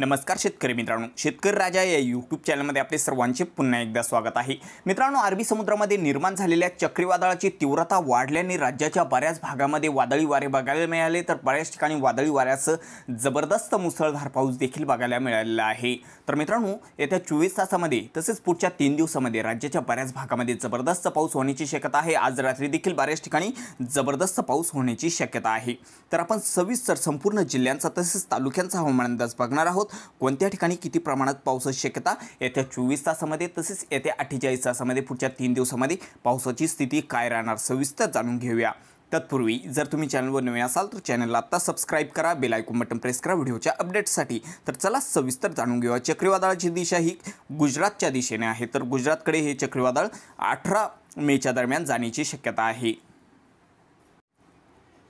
नमस्कार शेतकरी मित्रांनो शेतकरी राजा या यूट्यूब चॅनलमध्ये आपले सर्वांचे पुन्हा एकदा स्वागत आहे मित्रांनो अरबी समुद्रामध्ये निर्माण झालेल्या चक्रीवादळाची तीव्रता वाढल्याने राज्याच्या बऱ्याच भागामध्ये वादळी वारे बघायला मिळाले तर बऱ्याच ठिकाणी वादळी वाऱ्याचं जबरदस्त मुसळधार पाऊस देखील बघायला मिळालेला आहे तर मित्रांनो येत्या चोवीस तासामध्ये तसेच पुढच्या तीन दिवसामध्ये राज्याच्या बऱ्याच भागामध्ये जबरदस्त पाऊस होण्याची शक्यता आहे आज रात्री देखील बऱ्याच ठिकाणी जबरदस्त पाऊस होण्याची शक्यता आहे तर आपण सविस्तर संपूर्ण जिल्ह्यांचा तसेच तालुक्यांचा हवामान अंदाज बघणार आहोत आहोत कोणत्या ठिकाणी किती प्रमाणात पावसाची शक्यता येत्या चोवीस तासामध्ये तसेच येत्या अठ्ठेचाळीस तासामध्ये पुढच्या तीन दिवसामध्ये पावसाची स्थिती काय राहणार सविस्तर जाणून घेऊया तत्पूर्वी जर तुम्ही चॅनलवर नवीन असाल तर चॅनलला आत्ता सबस्क्राईब करा बेलायकून बटन प्रेस करा व्हिडिओच्या अपडेट्ससाठी तर चला सविस्तर जाणून घेऊया चक्रीवादळाची दिशा ही गुजरातच्या दिशेने आहे तर गुजरातकडे हे चक्रीवादळ अठरा मेच्या दरम्यान जाण्याची शक्यता आहे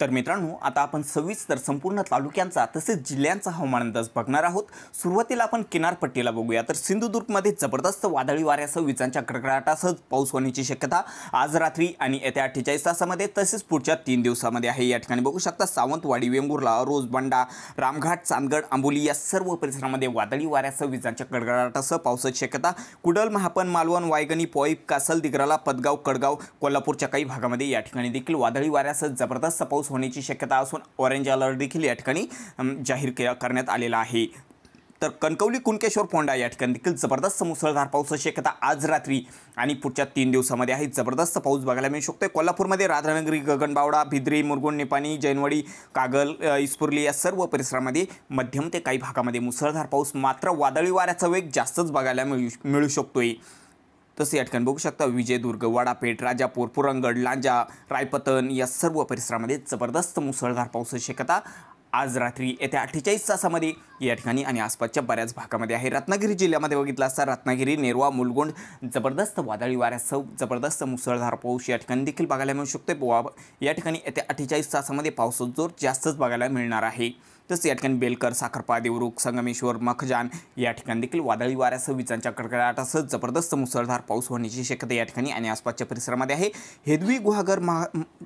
तर मित्रांनो आता आपण सविस्तर संपूर्ण तालुक्यांचा तसेच जिल्ह्यांचा हवामान अंदाज बघणार आहोत सुरुवातीला आपण किनारपट्टीला बघूया तर सिंधुदुर्गमध्ये जबरदस्त वादळी वाऱ्यासह विजांच्या कडकडाटासह पाऊस होण्याची शक्यता आज रात्री आणि येत्या अठ्ठेचाळीस तासामध्ये तसेच पुढच्या तीन दिवसामध्ये आहे या ठिकाणी बघू शकता सावंतवाडी वेंगुर्ला रोजबंडा रामघाट चांदगड आंबोली या सर्व परिसरामध्ये वादळी वाऱ्यासह विजांच्या कडकडाटासह पावसाची शक्यता कुडल महापन मालवण वायगणी पॉईप कासल दिग्राला पदगाव कडगाव कोल्हापूरच्या काही भागामध्ये या ठिकाणी देखील वादळी वाऱ्यासह जबरदस्त पाऊस होण्याची शक्यता असून ऑरेंज अलर्ट देखील या ठिकाणी जाहीर करण्यात आलेला आहे तर कणकवली कुणकेश्वर फोंडा या ठिकाणी देखील जबरदस्त मुसळधार पाऊसची शक्यता आज रात्री आणि पुढच्या तीन दिवसामध्ये आहे जबरदस्त पाऊस बघायला मिळू शकतो कोल्हापूरमध्ये राधानगरी गगनबावडा भिद्री मुरगुंड निपाणी जैनवाडी कागल इस्पुर्ली या सर्व परिसरामध्ये मध्यम ते काही भागामध्ये मुसळधार पाऊस मात्र वादळी वाऱ्याचा वेग जास्तच बघायला मिळू मिळू शकतोय तसं या ठिकाणी बघू शकता विजयदुर्ग वाडापेठ राजापूर पुरंगड लांजा रायपतन या सर्व परिसरामध्ये जबरदस्त मुसळधार पावसाची शक्यता आज रात्री येत्या अठ्ठेचाळीस तासामध्ये या ठिकाणी आणि आसपासच्या बऱ्याच भागामध्ये आहे रत्नागिरी जिल्ह्यामध्ये बघितलं असता रत्नागिरी नेरवा मुलगोंड जबरदस्त वादळी वाऱ्यासह जबरदस्त मुसळधार पाऊस या ठिकाणी देखील बघायला मिळू शकतो या ठिकाणी येत्या अठ्ठेचाळीस तासामध्ये पावसाचा जोर जास्तच बघायला मिळणार आहे तसंच या ठिकाणी बेलकर साखरपा देवरुख संगमेश्वर मखजान या ठिकाणी देखील वादळी वाऱ्यासह विजांच्या कडकडाटासह जबरदस्त मुसळधार पाऊस होण्याची शक्यता या ठिकाणी आणि आसपासच्या परिसरामध्ये आहे हेदवी गुहागर महा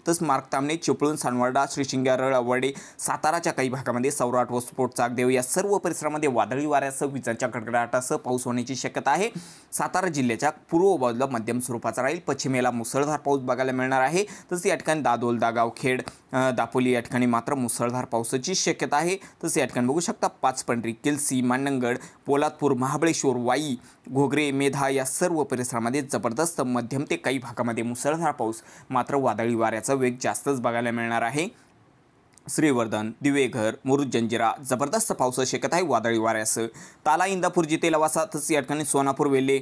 तसंच मार्ग तामणे चिपळूण सानवार्डा श्रीशिंग्यारळ अवर्डे साताराच्या काही भागामध्ये सौराट व स्फोट चाकदेव या सर्व परिसरामध्ये वादळी वाऱ्यासह विजांच्या कडकडाटासह पाऊस होण्याची शक्यता आहे सातारा जिल्ह्याच्या पूर्व बाजूला मध्यम स्वरूपाचा राहील पश्चिमेला मुसळधार पाऊस बघायला मिळणार आहे तसंच या ठिकाणी दादोल दागाव खेड दापोली या ठिकाणी मात्र मुसळधार पावसाची शक्यता आहे आहे तसं या ठिकाणी बघू शकता पंढरी केलसी मानंगड पोलादपूर महाबळेश्वर वाई घोगरे मेधा या सर्व परिसरामध्ये जबरदस्त मध्यम ते काही भागामध्ये मुसळधार पाऊस मात्र वादळी वाऱ्याचा वेग जास्तच बघायला मिळणार आहे श्रीवर्धन दिवेघर मुरुजंजिरा जंजिरा जबरदस्त पाऊस शेकत आहे वादळी वाऱ्यासह ताला इंदापूर जिथे लवासातच या ठिकाणी सोनापूर वेल्हे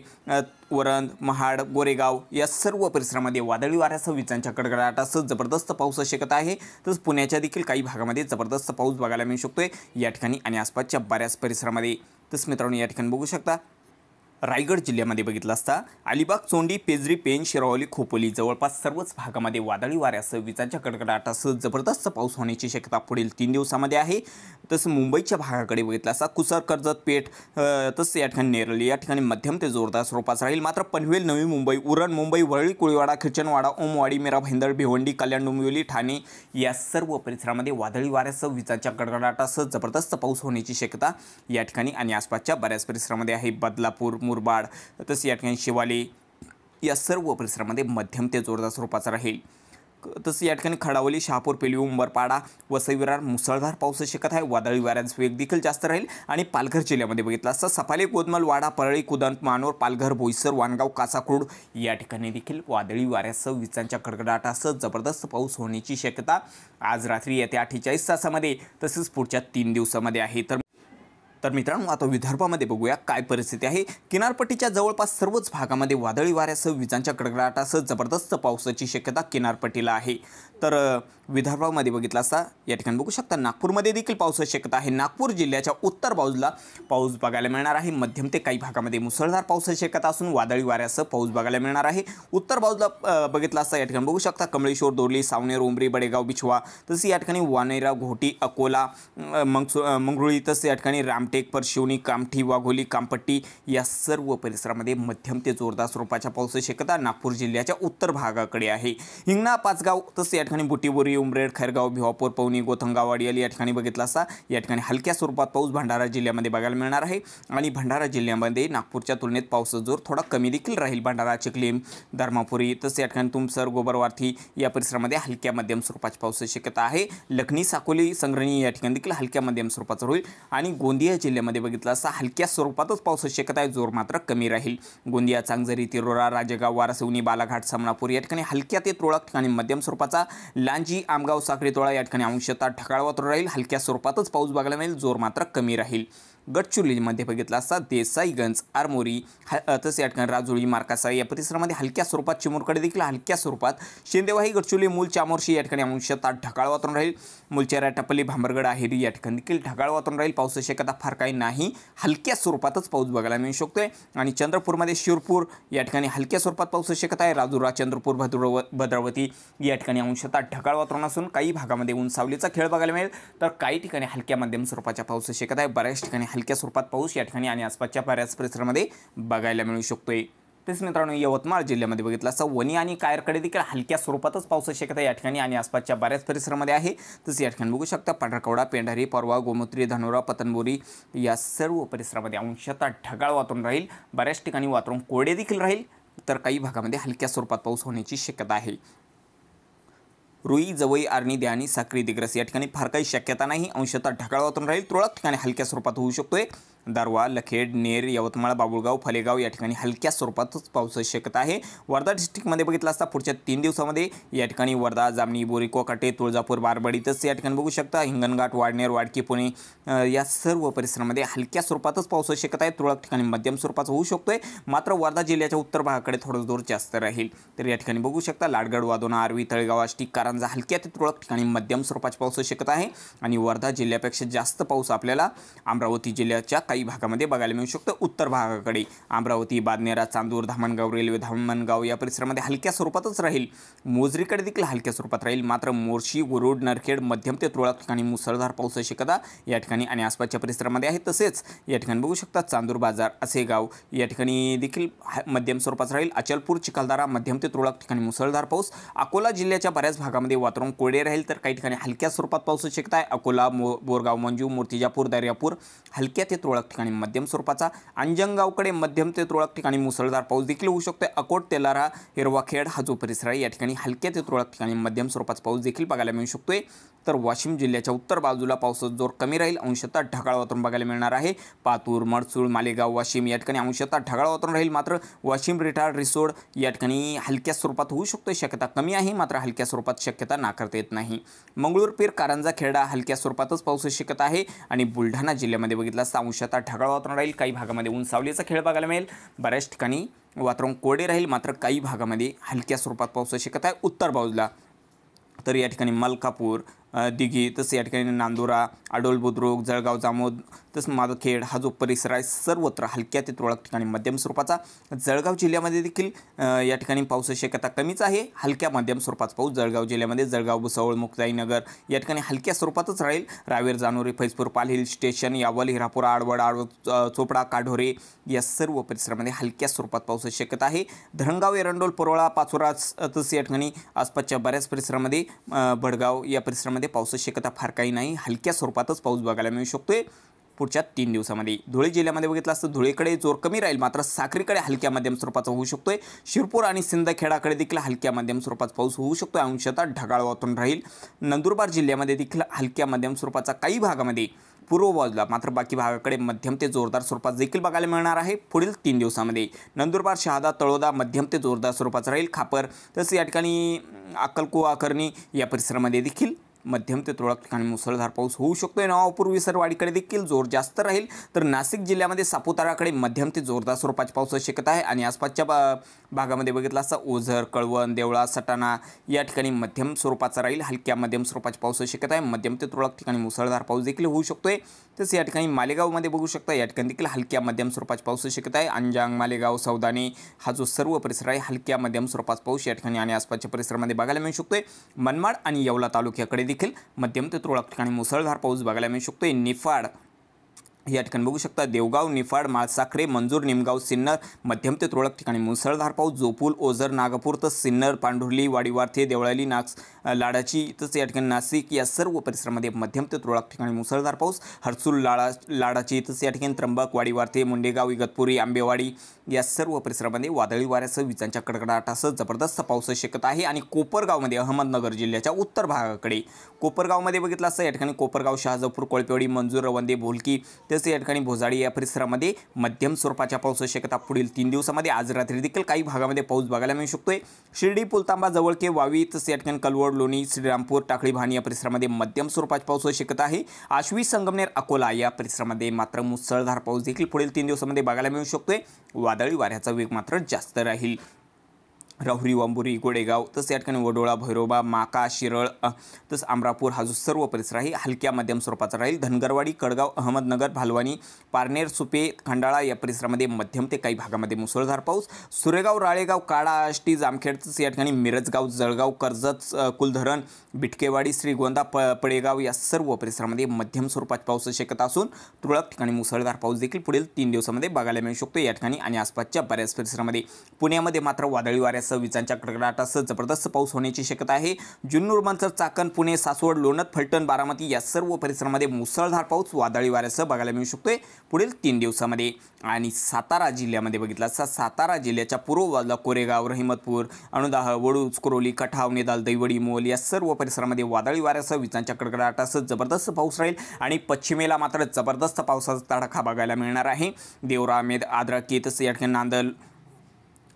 वरंद महाड गोरेगाव या सर्व परिसरामध्ये वादळी वाऱ्यासह विजांच्या कडकडाटासह जबरदस्त पाऊस शेकत आहे तसंच पुण्याच्या देखील काही भागामध्ये जबरदस्त पाऊस बघायला मिळू शकतोय या ठिकाणी आणि आसपासच्या बऱ्याच परिसरामध्ये तसं मित्रांनो या ठिकाणी बघू शकता रायगड जिल्ह्यामध्ये बघितलं असता अलिबाग चोंडी पेजरी पेन शिरावली खोपोली जवळपास सर्वच भागामध्ये वादळी वाऱ्यासह विजांच्या कडकडाटासह जबरदस्त पाऊस होण्याची शक्यता पुढील तीन दिवसामध्ये आहे तसं मुंबईच्या भागाकडे बघितलं असता कुसर कर्जत पेठ तसं या ठिकाणी नेरली या ठिकाणी मध्यम ते जोरदार स्वरूपास राहील मात्र पनवेल नवी मुंबई उरण मुंबई वरळी कुळीवाडा खिचनवाडा ओमवाडी मेरा भेंदळ भिवंडी कल्याण डोंबिवली ठाणे या सर्व परिसरामध्ये वादळी वाऱ्यासह विजांच्या कडकडाटासह जबरदस्त पाऊस होण्याची शक्यता या ठिकाणी आणि आसपासच्या बऱ्याच परिसरामध्ये आहे बदलापूर मुरबाड तसेच या ठिकाणी शिवाले या सर्व परिसरामध्ये मध्यम ते जोरदार स्वरूपाचा राहील तसे या ठिकाणी खडावली शहापूर पेली उंबरपाडा वसई विरार मुसळधार पाऊस शकत आहे वादळी वाऱ्यांचा वेग देखील जास्त राहील आणि पालघर जिल्ह्यामध्ये बघितलं असता सफाले गोदमल वाडा परळी कुदंत मानोर पालघर बोईसर वानगाव कासाक्रूड या ठिकाणी देखील वादळी वाऱ्यासह विचांच्या कडकडाटासह जबरदस्त पाऊस होण्याची शक्यता आज रात्री येत्या अठ्ठेचाळीस तासामध्ये तसेच पुढच्या तीन दिवसामध्ये आहे तर तर मित्रांनो आता विदर्भामध्ये बघूया काय परिस्थिती आहे किनारपट्टीच्या जवळपास सर्वच भागामध्ये वादळी वाऱ्यासह विजांच्या कडकडाटासह जबरदस्त पावसाची शक्यता किनारपट्टीला आहे तर विदर्भामध्ये बघितला असता या ठिकाणी बघू शकता नागपूरमध्ये देखील पावसाची शक्यता आहे नागपूर जिल्ह्याच्या उत्तर बाजूला पाऊस बघायला मिळणार आहे मध्यम ते काही भागामध्ये मुसळधार पावसाची शक्यता असून वादळी वाऱ्यासह पाऊस बघायला मिळणार आहे उत्तर बाजूला बघितला असता या ठिकाणी बघू शकता कमळेश्वर दोरली सावनेर उमरी बडेगाव बिछवा तसेच या ठिकाणी वानेरा घोटी अकोला मंग मंगरुळी तसेच या ठिकाणी रामटेक परशिवणी कामठी वाघोली कामपट्टी या सर्व परिसरामध्ये मध्यम ते जोरदार स्वरूपाच्या पावसाची शक्यता नागपूर जिल्ह्याच्या उत्तर भागाकडे आहे हिंगणा पाचगाव तसेच या ठिकाणी ठिकाणी बुटीबोरी उमरेड खैरगाव भिवापूर पवनी गोथंगावाडी या ठिकाणी बघितला असता या ठिकाणी हलक्या स्वरूपात पाऊस भंडारा जिल्ह्यामध्ये बघायला मिळणार आहे आणि भंडारा जिल्ह्यामध्ये नागपूरच्या तुलनेत पावसाचा जोर थोडा कमी देखील राहील भंडारा चिकलीम धर्मापुरी तसेच या ठिकाणी तुमसर गोबरवार्थी या परिसरामध्ये हलक्या मध्यम स्वरूपाची पावसाची शक्यता आहे लखनी साकोली संग्रणी या ठिकाणी देखील हलक्या मध्यम स्वरूपाचा होईल आणि गोंदिया जिल्ह्यामध्ये बघितला असता हलक्या स्वरूपातच पावसाची शक्यता आहे जोर मात्र कमी राहील गोंदिया चांगझरी तिरोरा राजेगाव वारसवणी बालाघाट समणापूर या ठिकाणी हलक्या ते तुरळक ठिकाणी मध्यम स्वरूपाचा लांजी आमगाव साखरेतोळा या ठिकाणी अंशतः ठकाळवत राहील हलक्या स्वरूपातच पाऊस बघायला मिळेल जोर मात्र कमी राहील गडचिरोलीमध्ये बघितला असता देसाईगंज आरमोरी हा तसेच या ठिकाणी राजुळी मार्कासा या परिसरामध्ये हलक्या स्वरूपात चिमूरकडे देखील हलक्या स्वरूपात शेंदेवाही गडचिरोली मूल चामोर्शी या ठिकाणी अंशतः ढगाळ वातावरण राहील मुलचेरा टपली भांबरगड आहेरी या ठिकाणी देखील ढगाळ वातावरण राहील पावसाची शक्यता फार काही नाही हलक्या स्वरूपातच पाऊस बघायला मिळू आहे आणि चंद्रपूरमध्ये शिरपूर या ठिकाणी हलक्या स्वरूपात पाऊस शक्यता आहे राजुरा चंद्रपूर भद्रव भद्रावती या ठिकाणी अंशतः ढगाळ वातावरण असून काही भागामध्ये उंचावलीचा खेळ बघायला मिळेल तर काही ठिकाणी हलक्या मध्यम स्वरूपाच्या पाऊस शक्यता आहे बऱ्याच ठिकाणी हलक्या स्वरूपात पाऊस या ठिकाणी आणि आसपासच्या बऱ्याच परिसरामध्ये बघायला मिळू शकतोय तेच मित्रांनो यवतमाळ जिल्ह्यामध्ये बघितलं असं वणी आणि कायरकडे देखील हलक्या स्वरूपातच पाऊस शक्यता या ठिकाणी आणि आसपासच्या बऱ्याच परिसरामध्ये आहे तसं या ठिकाणी बघू शकता पांढरकवडा पेंढारी परवा गोमूत्री धनोरा पतनबोरी या सर्व परिसरामध्ये अंशतः ढगाळ वातावरण राहील बऱ्याच ठिकाणी वातावरण कोरडे देखील राहील तर काही भागामध्ये हलक्या स्वरूपात पाऊस होण्याची शक्यता आहे रुई जवई आर्णी द्यानी आणि साखळी दिग्रस या ठिकाणी फार काही शक्यता नाही अंशतः ढगाळ वातावरण राहील तुरळक ठिकाणी हलक्या स्वरूपात होऊ शकतोय दारवा लखेड नेर यवतमाळ बाबुळगाव फलेगाव या ठिकाणी हलक्या स्वरूपातच पाऊस शकत आहे वर्धा डिस्ट्रिक्टमध्ये बघितलं असता पुढच्या तीन दिवसामध्ये या ठिकाणी वर्धा जामणी बोरी कोकाटे तुळजापूर बारबडीतच या ठिकाणी बघू शकता हिंगणघाट वाडनेर वाडकी पुणे या सर्व परिसरामध्ये हलक्या स्वरूपातच पाऊस शकत आहे तुळक ठिकाणी मध्यम स्वरूपाचा होऊ शकतोय मात्र वर्धा जिल्ह्याच्या उत्तर भागाकडे थोडं दूर जास्त राहील तर या ठिकाणी बघू शकता लाडगड वादोना आरवी तळेगाव आष्टी कारंजा हलक्या ते तुळक ठिकाणी मध्यम स्वरूपाचा होऊ शकत आहे आणि वर्धा जिल्ह्यापेक्षा जास्त पाऊस आपल्याला अमरावती जिल्ह्याच्या काही भागामध्ये बघायला मिळू शकतं उत्तर भागाकडे अमरावती बादनेरा चांदूर धामणगाव रेल्वे धामणगाव या परिसरामध्ये हलक्या स्वरूपातच राहील मोजरीकडे देखील हलक्या स्वरूपात राहील मात्र मोर्शी वरुड नरखेड मध्यम ते तुरळक ठिकाणी मुसळधार पाऊस शिकता या ठिकाणी आणि आसपासच्या परिसरामध्ये आहे तसेच या ठिकाणी बघू शकता चांदूर बाजार असे गाव या ठिकाणी देखील मध्यम स्वरूपात राहील अचलपूर चिखलदारा मध्यम ते तुरळक ठिकाणी मुसळधार पाऊस अकोला जिल्ह्याच्या बऱ्याच भागामध्ये वातावरण कोरडे राहील तर काही ठिकाणी हलक्या स्वरूपात पाऊस शकत आहे अकोला मो बोरगाव मंजू मूर्तिजापूर दर्यापूर हलक्या ते तुरळक तुरळक ठिकाणी मध्यम स्वरूपाचा अंजनगावकडे मध्यम ते तुरळक ठिकाणी मुसळधार पाऊस देखील होऊ शकतो अकोट तेलारा हिरवाखेड जो परिसर आहे या ठिकाणी हलक्या ते तुरळक ठिकाणी मध्यम स्वरूपाचा पाऊस देखील बघायला मिळू शकतोय तर वाशिम जिल्ह्याच्या उत्तर बाजूला पावसाचा जोर कमी राहील अंशतः ढगाळ वातावरण बघायला मिळणार आहे पातूर मडसूळ मालेगाव वाशिम या ठिकाणी अंशतः ढगाळ वातावरण राहील मात्र वाशिम रिठाळ रिसोड या ठिकाणी हलक्या स्वरूपात होऊ शकतो शक्यता कमी आहे मात्र हलक्या स्वरूपात शक्यता नाकारता येत नाही मंगळूर पीर कारंजा खेरडा हलक्या स्वरूपातच पाऊस शक्यता आहे आणि बुलढाणा जिल्ह्यामध्ये बघितला असता अंशतः ढगाळ वातावरण राहील काही भागामध्ये उंचावलीचा खेळ बघायला मिळेल बऱ्याच ठिकाणी वातावरण कोरडे राहील मात्र काही भागामध्ये हलक्या स्वरूपात पाऊस शक्यता आहे उत्तर बाजूला तर या ठिकाणी मलकापूर दिघी तसं या ठिकाणी नांदुरा आडोल बुद्रुक जळगाव जामोद तसं मादखेड हा जो परिसर आहे सर्वत्र हलक्या ते तुरळक ठिकाणी मध्यम स्वरूपाचा जळगाव जिल्ह्यामध्ये देखील या ठिकाणी पावसाची शक्यता कमीच आहे हलक्या मध्यम स्वरूपाचा पाऊस जळगाव जिल्ह्यामध्ये जळगाव भुसावळ मुक्ताईनगर या ठिकाणी हलक्या स्वरूपातच राहील रावेर जानोरी फैजपूर पाल हिल स्टेशन यावल हिरापूर आडवड आडव चोपडा काढोरे या सर्व परिसरामध्ये हलक्या स्वरूपात पावसाची शक्यता आहे धरणगाव एरंडोल परोळा पाचोरा तसं या ठिकाणी आसपासच्या बऱ्याच परिसरामध्ये भडगाव या परिसरामध्ये ते पावसाची शक्यता फार काही नाही हलक्या स्वरूपातच पाऊस बघायला मिळू शकतोय पुढच्या तीन दिवसामध्ये धुळे जिल्ह्यामध्ये बघितलं असतं धुळेकडे जोर कमी राहील मात्र साखरीकडे हलक्या मध्यम स्वरूपाचा होऊ शकतोय शिरपूर आणि सिंदखेडाकडे देखील हलक्या मध्यम स्वरूपाचा पाऊस होऊ शकतो अंशतः ढगाळ वातावरण राहील नंदुरबार जिल्ह्यामध्ये देखील हलक्या मध्यम स्वरूपाचा काही भागामध्ये पूर्व बाजूला मात्र बाकी भागाकडे मध्यम ते जोरदार स्वरूपात देखील बघायला मिळणार आहे पुढील तीन दिवसामध्ये नंदुरबार शहादा तळोदा मध्यम ते जोरदार स्वरूपाचा राहील खापर तसेच या ठिकाणी अक्कलकुवाकर्णी करणी या परिसरामध्ये देखील मध्यम ते तुरळक ठिकाणी मुसळधार पाऊस होऊ शकतो नवापूर विसरवाडीकडे देखील जोर जास्त राहील तर नाशिक जिल्ह्यामध्ये सापुताराकडे मध्यम ते जोरदार स्वरूपाची पाऊस शक्यता आहे आणि आसपासच्या बा भागामध्ये बघितला असता ओझर कळवण देवळा सटाणा या ठिकाणी मध्यम स्वरूपाचा राहील हलक्या मध्यम स्वरूपाची पाऊस शक्यता आहे मध्यम ते तुरळक ठिकाणी मुसळधार पाऊस देखील होऊ शकतो आहे तसेच या ठिकाणी मालेगावमध्ये बघू शकता या ठिकाणी देखील हलक्या मध्यम स्वरूपाची पाऊस शक्यता आहे अंजांग मालेगाव सौदाने हा जो सर्व परिसर आहे हलक्या मध्यम स्वरूपाचा पाऊस या ठिकाणी आणि आसपासच्या परिसरामध्ये बघायला मिळू शकतो आहे मनमाड आणि येवला तालुक्याकडे देखील मध्यम ते तुरळक ठिकाणी मुसळधार पाऊस बघायला मिळू शकतो निफाड या ठिकाणी बघू शकता देवगाव निफाड माळसाखरे मंजूर निमगाव सिन्नर मध्यम ते तुरळक ठिकाणी मुसळधार पाऊस जोपूल ओझर नागपूर तर सिन्नर पांढुर्ली वाडीवारथे देवळाली नाग लाडाची तसंच या ठिकाणी नाशिक या सर्व परिसरामध्ये मध्यम ते तुरळक ठिकाणी मुसळधार पाऊस हरसूल लाडा लाडाची तसंच या ठिकाणी त्र्यंबक वाडीवारथे मुंडेगाव इगतपुरी आंबेवाडी या सर्व परिसरामध्ये वादळी वाऱ्यासह विजांच्या कडकडाटासह जबरदस्त पाऊस शक्यता आहे आणि कोपरगावमध्ये अहमदनगर जिल्ह्याच्या उत्तर भागाकडे कोपरगावमध्ये बघितलं असं या ठिकाणी कोपरगाव शहाजपूर कोळपेवडी मंजूर रवंदे भोलकी तसेच या ठिकाणी भोजाळी या परिसरामध्ये मध्यम स्वरूपाच्या पाऊस शक्यता पुढील तीन दिवसामध्ये आज रात्री देखील काही भागामध्ये पाऊस बघायला मिळू शकतोय शिर्डी पुलतांबा जवळके वावी तसेच या ठिकाणी कलवड लोणी श्रीरामपूर टाकळी भाणी या परिसरामध्ये मध्यम स्वरूपाची पाऊस शक्यता आहे आश्वी संगमनेर अकोला या परिसरामध्ये मात्र मुसळधार पाऊस देखील पुढील तीन दिवसामध्ये बघायला मिळू शकतोय वादळी वाऱ्याचा वेग मात्र जास्त राहील राहुरी वांबुरी गोडेगाव तसं या ठिकाणी वडोळा भैरोबा माका शिरळ तसं अमरापूर हा जो सर्व परिसर आहे हलक्या मध्यम स्वरूपाचा राहील धनगरवाडी कडगाव अहमदनगर भालवानी पारनेर सुपे खंडाळा या परिसरामध्ये मध्यम ते काही भागामध्ये मुसळधार पाऊस सुरेगाव राळेगाव काळा आष्टी जामखेड तसं या ठिकाणी मिरजगाव जळगाव कर्जत कुलधरण बिटकेवाडी श्रीगोंदा प पडेगाव या सर्व परिसरामध्ये मध्यम स्वरूपात पाऊस शक्यता असून तुरळक ठिकाणी मुसळधार पाऊस देखील पुढील तीन दिवसामध्ये बघायला मिळू शकतो या ठिकाणी आणि आसपासच्या बऱ्याच परिसरामध्ये पुण्यामध्ये मात्र वादळी वाऱ्या पावसाच्या विजांच्या कडकडाटासह जबरदस्त पाऊस होण्याची शक्यता आहे जुन्नूर मंचर चाकण पुणे सासवड लोणत फलटण बारामती या सर्व परिसरामध्ये मुसळधार पाऊस वादळी वाऱ्यासह बघायला मिळू शकतोय पुढील तीन दिवसामध्ये आणि सातारा जिल्ह्यामध्ये बघितला असता सातारा जिल्ह्याच्या पूर्व बाजूला कोरेगाव रहिमतपूर अणुदाह वडू कुरोली कठाव नेदाल दैवडी मोल या सर्व परिसरामध्ये वादळी वाऱ्यासह विजांच्या कडकडाटासह जबरदस्त पाऊस राहील आणि पश्चिमेला मात्र जबरदस्त पावसाचा तडाखा बघायला मिळणार आहे देवरामेद मेद आद्रा केतस या ठिकाणी नांदल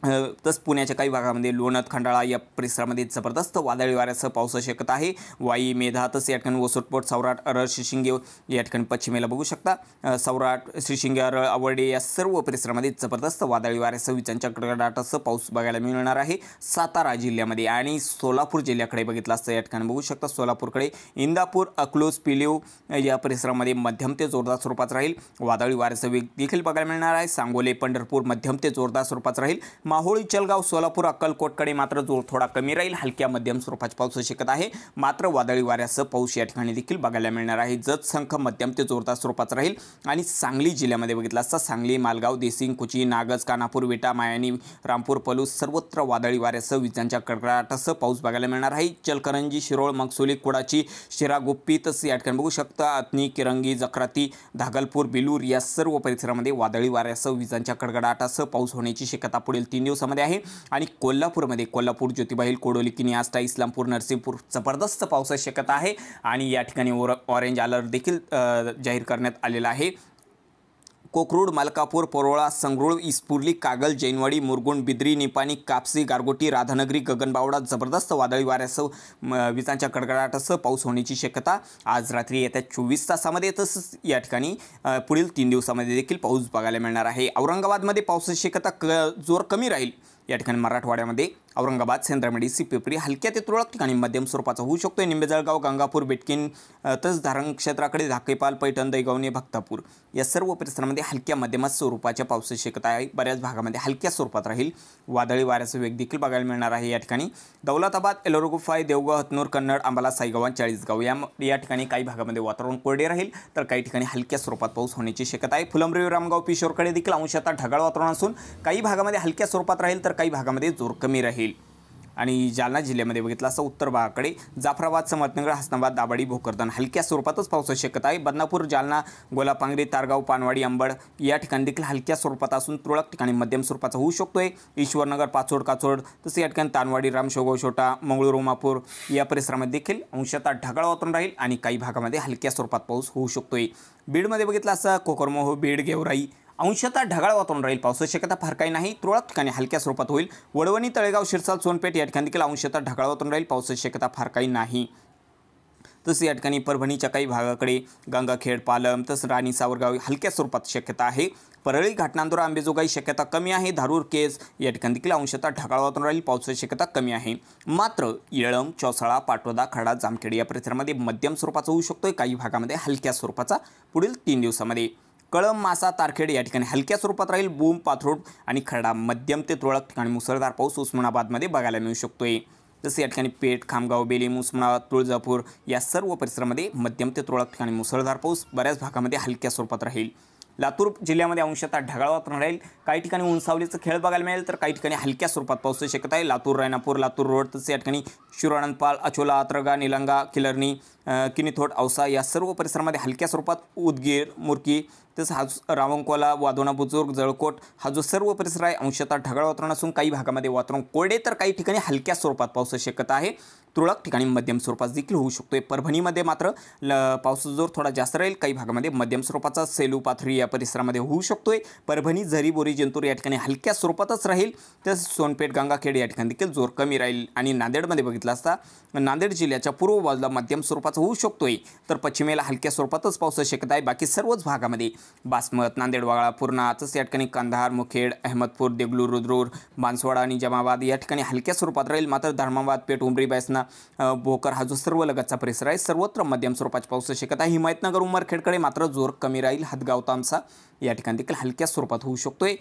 तसंच पुण्याच्या काही भागामध्ये लोणत खंडाळा या परिसरामध्ये जबरदस्त वादळी वाऱ्यासह पाऊस शक्यता आहे वाई मेधा तसं या ठिकाणी वसुटपोट सौराट अरळ श्रीशिंगे या ठिकाणी पश्चिमेला बघू शकता सौराट श्रीशिंगे अरळ आवडे या सर्व परिसरामध्ये जबरदस्त वादळी वाऱ्यासह विजांच्या कडकडाटासह पाऊस बघायला मिळणार आहे सातारा जिल्ह्यामध्ये आणि सोलापूर जिल्ह्याकडे बघितलं असतं या ठिकाणी बघू शकता सोलापूरकडे इंदापूर अकलोज पिलेव या परिसरामध्ये मध्यम ते जोरदार स्वरूपात राहील वादळी वाऱ्याचा वेग देखील बघायला मिळणार आहे सांगोले पंढरपूर मध्यम ते जोरदार स्वरूपात राहील माहोळी चलगाव सोलापूर अक्कलकोटकडे मात्र जोर थोडा कमी राहील हलक्या मध्यम स्वरूपाची पाऊस शिकत शकत आहे मात्र वादळी वाऱ्यासह पाऊस या ठिकाणी देखील बघायला मिळणार आहे जत संख मध्यम ते जोरदार स्वरूपाचा राहील आणि सांगली जिल्ह्यामध्ये बघितलं असता सांगली मालगाव देसिंग कुची नागज कानापूर विटा मायानी रामपूर पलूस सर्वत्र वादळी वाऱ्यासह विजांच्या कडकडाटासह पाऊस बघायला मिळणार आहे चलकरंजी शिरोळ मगसोली कुडाची शिरागुप्पी तसं या ठिकाणी बघू शकता अत्नी किरंगी जखराती धागलपूर बिलूर या सर्व परिसरामध्ये वादळी वाऱ्यासह विजांच्या कडकडाटासह पाऊस होण्याची शक्यता पुढील तीन तीन दिवसामध्ये आहे आणि कोल्हापूरमध्ये कोल्हापूर ज्योतिबाईल कोडोली किनी इस्लामपूर नरसिंहपूर जबरदस्त पावसाची शक्यता आहे आणि या ठिकाणी ऑरेंज अलर्ट देखील जाहीर करण्यात आलेला आहे कोकरूड मलकापूर परोळा संगरुळ इस्पुर्ली कागल जैनवाडी मुरगुंड बिद्री निपाणी कापसी गारगोटी राधानगरी गगनबावडा जबरदस्त वादळी वाऱ्यासह विजांच्या कडकडाटासह पाऊस होण्याची शक्यता आज रात्री येत्या चोवीस तासामध्ये तसंच या ठिकाणी पुढील तीन दिवसामध्ये देखील पाऊस बघायला मिळणार आहे औरंगाबादमध्ये पावसाची शक्यता क जोर कमी राहील या ठिकाणी मराठवाड्यामध्ये औरंगाबाद सेंद्रामेडी सिपिपरी हलक्या ते तुरळक ठिकाणी मध्यम स्वरूपाचा होऊ शकतो निंबेजळगाव गंगापूर बेटकीन तसंच धारण क्षेत्राकडे धाकेपाल पैठण दैगावणे भक्तापूर या सर्व परिसरामध्ये हलक्या मध्यम स्वरूपाच्या पावसाची शक्यता आहे बऱ्याच भागामध्ये हलक्या स्वरूपात राहील वादळी वाऱ्याचा वेग देखील बघायला मिळणार आहे या ठिकाणी दौलताबाद एलोरगुफाय देवगाव हतनूर कन्नड अंबाला साईगाव चाळीसगाव या या ठिकाणी काही भागामध्ये वातावरण कोरडे राहील तर काही ठिकाणी हलक्या स्वरूपात पाऊस होण्याची शक्यता आहे फुलंब्री रामगाव पिशोरकडे देखील अंशतः ढगाळ वातावरण असून काही भागामध्ये हलक्या स्वरूपात राहील तर काही भागामध्ये जोर कमी राहील आणि जालना जिल्ह्यामध्ये बघितलं असं उत्तर भागाकडे जाफराबाद संभातनगर हसनाबाद दाबाडी भोकरदन हलक्या स्वरूपातच पावसाची शक्यता आहे बदनापूर जालना गोलापांगरी तारगाव पानवाडी अंबड या ठिकाणी देखील हलक्या स्वरूपात असून तुरळक ठिकाणी मध्यम स्वरूपाचा होऊ शकतो आहे ईश्वरनगर पाचोड काचोड तसं या ठिकाणी तानवाडी रामशोगाव छोटा मंगळूर उमापूर या परिसरामध्ये देखील अंशतः ढगाळ वातावरण राहील आणि काही भागामध्ये हलक्या स्वरूपात पाऊस होऊ शकतोय बीडमध्ये बघितलं असं कोकरमोह बीड गेवराई अंशतः ढगाळ वातावरण राहील पावसाची शक्यता फार काही नाही तुरळक ठिकाणी हलक्या स्वरूपात होईल वडवणी तळेगाव शिरसाल सोनपेठ या ठिकाणी देखील अंशतः ढगाळ वातावरण राहील पावसाची शक्यता फार काही नाही तसेच या ठिकाणी परभणीच्या काही भागाकडे गंगाखेड पालम तसंच राणी सावरगाव हलक्या स्वरूपात शक्यता आहे परळी घाटनांदोरा आंबेजोगाई शक्यता कमी आहे धारूर केस या ठिकाणी देखील अंशता ढगाळ वातावरण राहील पावसाची शक्यता कमी आहे मात्र येळम चौसाळा पाटोदा खडा जामखेड या परिसरामध्ये मध्यम स्वरूपाचा होऊ शकतो काही भागामध्ये हलक्या स्वरूपाचा पुढील तीन दिवसामध्ये कळम मासा तारखेड या ठिकाणी हलक्या स्वरूपात राहील बूम पाथरोड आणि खरडा मध्यम ते तुरळक ठिकाणी मुसळधार पाऊस उस्मानाबादमध्ये बघायला मिळू शकतोय जसे या ठिकाणी पेठ खामगाव बेली उस्मानाबाद तुळजापूर या सर्व परिसरामध्ये मध्यम ते तुरळक ठिकाणी मुसळधार पाऊस बऱ्याच भागामध्ये हलक्या स्वरूपात राहील लातूर जिल्ह्यामध्ये अंशतः ढगाळ वातावरण राहील काही ठिकाणी उंचावलीचं खेळ बघायला मिळेल तर काही ठिकाणी हलक्या स्वरूपात पाऊसची शक्यता आहे लातूर रायनापूर लातूर रोड तसेच या ठिकाणी शिवरानंदपाल अचोला अत्रगा निलंगा किलर्णी किनीथोट औसा या सर्व परिसरामध्ये हलक्या स्वरूपात उदगीर मुरकी तसंच हा रावंकोला वादोना बुजुर्ग जळकोट हा जो सर्व परिसर आहे अंशतः ढगाळ वातावरण असून काही भागामध्ये वातावरण कोरडे तर काही ठिकाणी हलक्या स्वरूपात पाऊस शक्यता आहे तुरळक ठिकाणी मध्यम स्वरूपात देखील होऊ शकतोय परभणीमध्ये मात्र ल पावसाचा जोर थोडा जास्त राहील काही भागामध्ये मध्यम स्वरूपाचा सेलू पाथरी या परिसरामध्ये होऊ शकतोय परभणी झरी बोरी जंतूर या ठिकाणी हलक्या स्वरूपातच राहील तसंच सोनपेठ गंगाखेड या ठिकाणी देखील जोर कमी राहील आणि नांदेडमध्ये बघितलं असता नांदेड जिल्ह्याच्या पूर्व बाजूला मध्यम स्वरूपाचा होऊ शकतोय तर पश्चिमेला हलक्या स्वरूपातच पावसाची शक्यता आहे बाकी सर्वच भागामध्ये बासमत नांदेड वगळा पूर्णा तसंच या ठिकाणी कंधार मुखेड अहमदपूर देगलूर रुद्रूर बांसवाडा आणि जमाबाद या ठिकाणी हलक्या स्वरूपात राहील मात्र धर्माबाद पेठ उमरी बैसना भोकर हा जो सर्व लगतचा परिसर आहे सर्वत्र मध्यम स्वरूपाची पाऊस शक्यता आहे हिमायतनगर उमरखेडकडे मात्र जोर कमी राहील हदगाव तामसा या ठिकाणी देखील हलक्या स्वरूपात होऊ शकतोय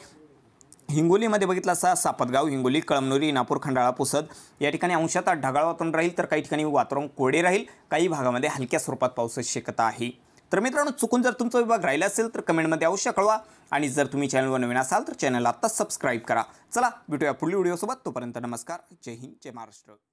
हिंगोलीमध्ये बघितलं असा सापतगाव हिंगोली कळमनुरी नापूर खंडाळा पुसद या ठिकाणी अंशात ढगाळ वातावरण राहील तर काही ठिकाणी वातावरण कोडे राहील काही भागामध्ये हलक्या स्वरूपात पावसाची शक्यता आहे तर मित्रांनो चुकून जर तुमचा विभाग राहिला असेल तर कमेंटमध्ये अवश्य कळवा आणि जर तुम्ही चॅनलवर नवीन असाल तर चॅनल आत्ता सबस्क्राईब करा चला भेटूया पुढील व्हिडिओसोबत तोपर्यंत नमस्कार जय हिंद जय महाराष्ट्र